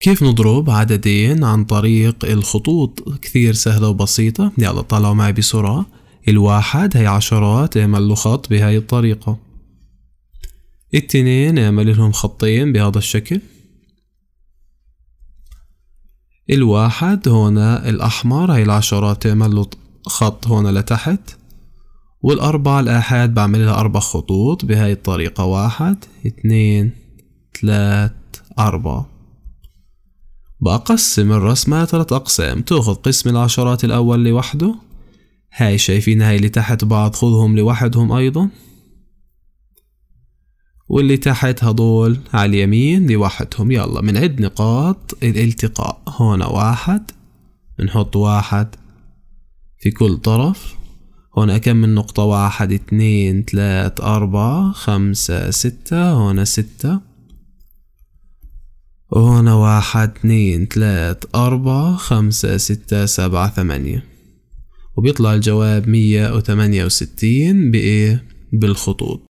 كيف نضرب عددين عن طريق الخطوط كثير سهلة وبسيطة يلا طلعوا معي بسرعة الواحد هي عشرات اعمل له خط بهاي الطريقة التنين اعمل لهم خطين بهذا الشكل الواحد هنا الأحمر هي العشرات اعمل له خط هنا لتحت والأربعة الآحاد بعمل لها أربع خطوط بهاي الطريقة واحد اتنين تلات أربعة بقسم الرسمة ثلاث أقسام تاخد قسم العشرات الأول لوحده هاي شايفين هاي اللي تحت بعض خذهم لوحدهم أيضا واللي تحت هدول على اليمين لوحدهم يلا بنعد نقاط الالتقاء هنا واحد بنحط واحد في كل طرف هنا كم من نقطة واحد اثنين ثلاث أربعة خمسة ستة هنا ستة وهنا واحد اتنين تلات أربعة خمسة ستة سبعة ثمانية وبيطلع الجواب مية وتمانية وستين بإيه؟ بالخطوط